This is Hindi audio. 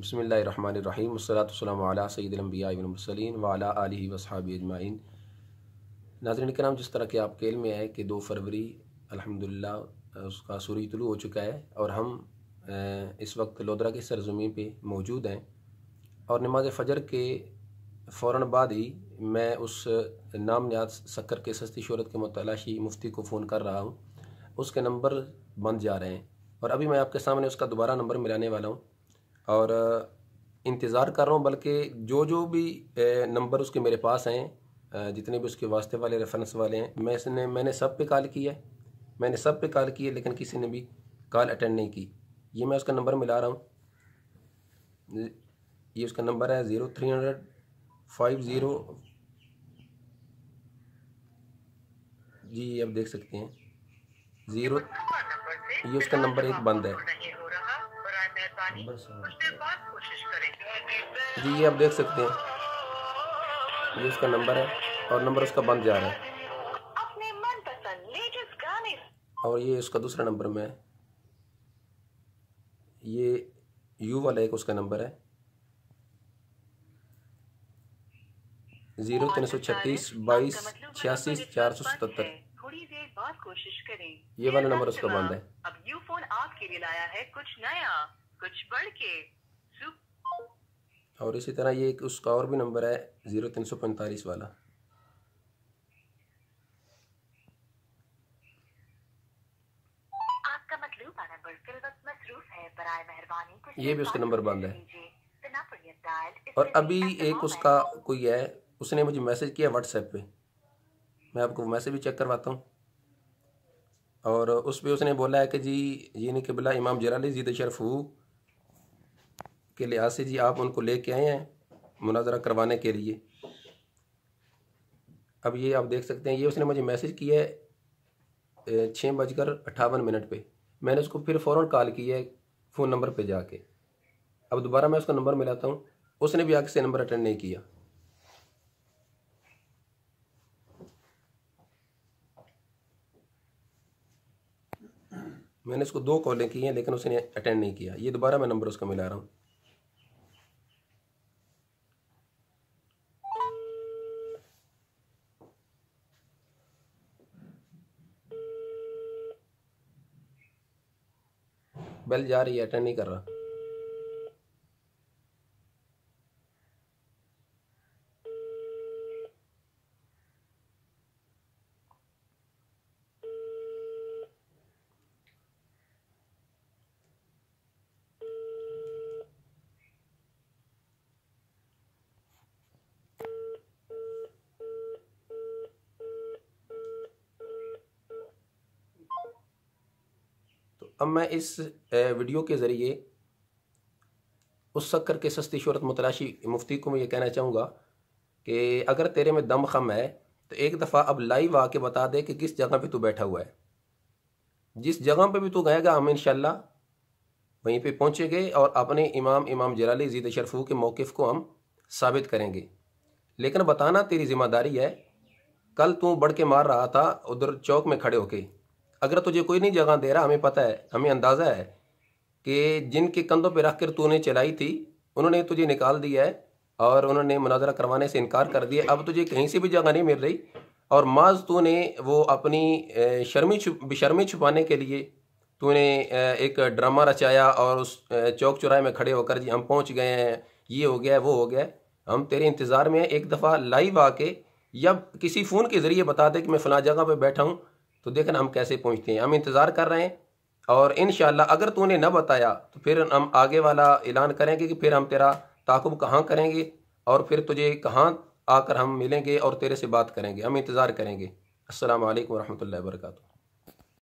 बसमीम अल्लाम सैदम्बियामसलिन वाला आली वसहाब अजमाइन नाजरन कराम जिस तरह के आप केल में आए कि दो फरवरी अलहमदिल्ला उसका सूरज तलु हो चुका है और हम इस वक्त लोदरा की सरजमी पर मौजूद हैं और नमाज फ़जर के फ़ौर बाद ही मैं उस नाम न्याज शक्कर के सस्ती शहरत के मतलाशी मुफ्ती को फ़ोन कर रहा हूँ उसके नंबर बंद जा रहे हैं और अभी मैं आपके सामने उसका दोबारा नंबर मिलाने वाला हूँ और इंतज़ार कर रहा हूँ बल्कि जो जो भी नंबर उसके मेरे पास हैं जितने भी उसके वास्ते वाले रेफरेंस वाले हैं मैं इसने मैंने सब पे कॉल किया है मैंने सब पे कॉल किया लेकिन किसी ने भी कॉल अटेंड नहीं की ये मैं उसका नंबर मिला रहा हूँ ये उसका नंबर है zero three hundred five zero जी आप देख सकते हैं ज़ीरो ये उसका नंबर एक बंद है जी ये आप देख सकते हैं ये उसका नंबर है और नंबर उसका बंद जा रहा है और ये उसका दूसरा नंबर में है ये यू वाला एक उसका नंबर है जीरो तीन सौ छत्तीस अच्छा बाईस मतलब छियासी चार सौ सतहत्तर थोड़ी देर बाद कोशिश करें ये वाला नंबर उसका बंद है अब यू फोन आपके लिए लाया है कुछ नया कुछ बढ़ के और इसी तरह ये एक उसका और भी नंबर है ज़ीरो तीन सौ पैंतालीस वाला मतलब ये भी उसका नंबर बंद है और अभी एक उसका कोई है उसने मुझे मैसेज किया व्हाट्सएप पे मैं आपको मैसेज भी चेक करवाता हूँ और उस पर उसने बोला है कि जी ये नहीं कि बिला इमाम जराली जीद शरफ हूँ के लिहाज से जी आप उनको ले आए हैं मुनाजरा करवाने के लिए अब ये आप देख सकते हैं ये उसने मुझे मैसेज किया है छः बजकर अट्ठावन मिनट पे मैंने उसको फिर फ़ौर कॉल किया है फ़ोन नंबर पे जाके अब दोबारा मैं उसका नंबर मिलाता हूँ उसने भी आगे से नंबर अटेंड नहीं किया मैंने इसको दो कॉलें की हैं लेकिन उसने अटेंड नहीं किया ये दोबारा मैं नंबर उसका मिला रहा हूँ बेल जा रही है अटेंड नहीं कर रहा अब मैं इस वीडियो के ज़रिए उस शक्कर के सस्ती शहरत मतलाशी मुफ्ती को मैं ये कहना चाहूँगा कि अगर तेरे में दम खम है तो एक दफ़ा अब लाइव आके बता दे कि किस जगह पे तू बैठा हुआ है जिस जगह पे भी तू गएगा हम इन वहीं पे पहुँचेंगे और अपने इमाम इमाम जलाली जीत शरफू के मौक़ को हम साबित करेंगे लेकिन बताना तेरी ज़िम्मेदारी है कल तू बढ़ के मार रहा था उधर चौक में खड़े होके अगर तुझे कोई नहीं जगह दे रहा हमें पता है हमें अंदाज़ा है कि जिनके कंधों पर रख कर तूने चलाई थी उन्होंने तुझे निकाल दिया है और उन्होंने मुनाजरा करवाने से इनकार कर दिया अब तुझे कहीं से भी जगह नहीं मिल रही और माज तूने वो अपनी शर्मी छुप शर्मी छुपाने के लिए तूने एक ड्रामा रचाया और उस चौक चौराहे में खड़े होकर जी हम पहुंच गए हैं ये हो गया वो हो गया हम तेरे इंतज़ार में हैं एक दफ़ा लाइव आके या किसी फ़ोन के ज़रिए बता दे कि मैं फ़लाँ जगह पर बैठा हूँ तो देखना हम कैसे पहुँचते हैं हम इंतज़ार कर रहे हैं और इन अगर तूने न बताया तो फिर हम आगे वाला ऐलान करेंगे कि फिर हम तेरा ताकुब कहाँ करेंगे और फिर तुझे कहाँ आकर हम मिलेंगे और तेरे से बात करेंगे हम इंतज़ार करेंगे असल वरहमल वर्का